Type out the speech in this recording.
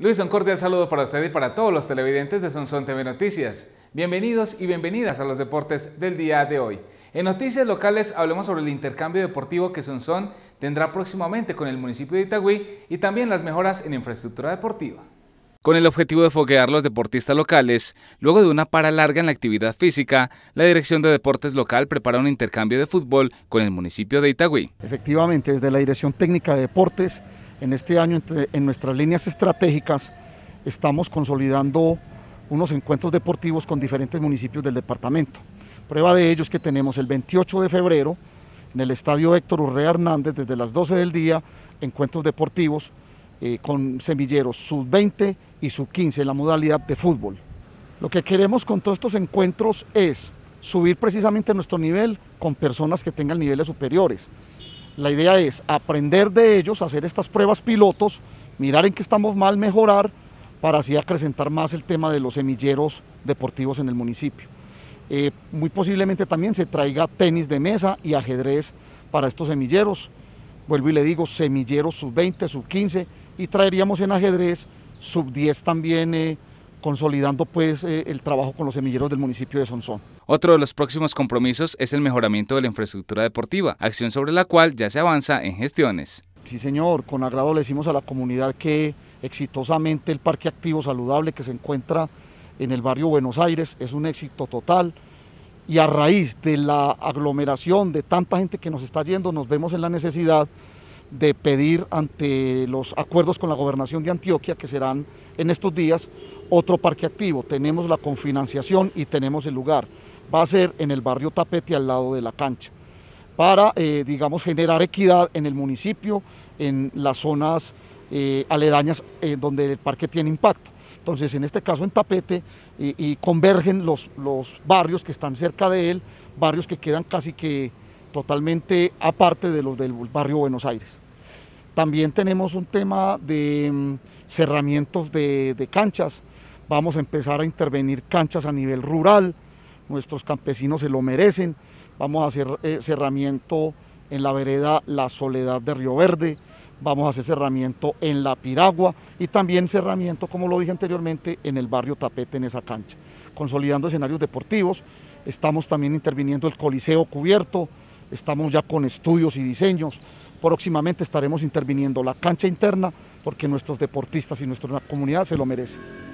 Luis, un cordial saludo para usted y para todos los televidentes de Sonsón TV Noticias. Bienvenidos y bienvenidas a los deportes del día de hoy. En noticias locales hablemos sobre el intercambio deportivo que Sonsón tendrá próximamente con el municipio de Itagüí y también las mejoras en infraestructura deportiva. Con el objetivo de foguear los deportistas locales, luego de una para larga en la actividad física, la Dirección de Deportes Local prepara un intercambio de fútbol con el municipio de Itagüí. Efectivamente, desde la Dirección Técnica de Deportes en este año, en nuestras líneas estratégicas, estamos consolidando unos encuentros deportivos con diferentes municipios del departamento. Prueba de ello es que tenemos el 28 de febrero, en el Estadio Héctor Urrea Hernández, desde las 12 del día, encuentros deportivos eh, con semilleros sub-20 y sub-15, la modalidad de fútbol. Lo que queremos con todos estos encuentros es subir precisamente nuestro nivel con personas que tengan niveles superiores. La idea es aprender de ellos, hacer estas pruebas pilotos, mirar en qué estamos mal, mejorar, para así acrecentar más el tema de los semilleros deportivos en el municipio. Eh, muy posiblemente también se traiga tenis de mesa y ajedrez para estos semilleros. Vuelvo y le digo, semilleros sub-20, sub-15 y traeríamos en ajedrez sub-10 también eh, consolidando pues eh, el trabajo con los semilleros del municipio de Sonsón. Otro de los próximos compromisos es el mejoramiento de la infraestructura deportiva, acción sobre la cual ya se avanza en gestiones. Sí señor, con agrado le decimos a la comunidad que exitosamente el Parque Activo Saludable que se encuentra en el barrio Buenos Aires es un éxito total y a raíz de la aglomeración de tanta gente que nos está yendo nos vemos en la necesidad de pedir ante los acuerdos con la gobernación de Antioquia, que serán en estos días, otro parque activo. Tenemos la confinanciación y tenemos el lugar. Va a ser en el barrio Tapete al lado de la cancha, para, eh, digamos, generar equidad en el municipio, en las zonas eh, aledañas eh, donde el parque tiene impacto. Entonces, en este caso en Tapete, y, y convergen los, los barrios que están cerca de él, barrios que quedan casi que totalmente aparte de los del barrio Buenos Aires. También tenemos un tema de mm, cerramientos de, canchas. Vamos a empezar a intervenir canchas a nivel rural. Nuestros campesinos se lo merecen. Vamos a hacer eh, cerramiento en la vereda La Soledad de Río Verde. Vamos a hacer cerramiento en La Piragua y también cerramiento, como lo dije anteriormente, en el barrio Tapete, en esa cancha. Consolidando escenarios deportivos. Estamos también interviniendo el Coliseo Cubierto estamos ya con estudios y diseños. Próximamente estaremos interviniendo la cancha interna porque nuestros deportistas y nuestra comunidad se lo merecen.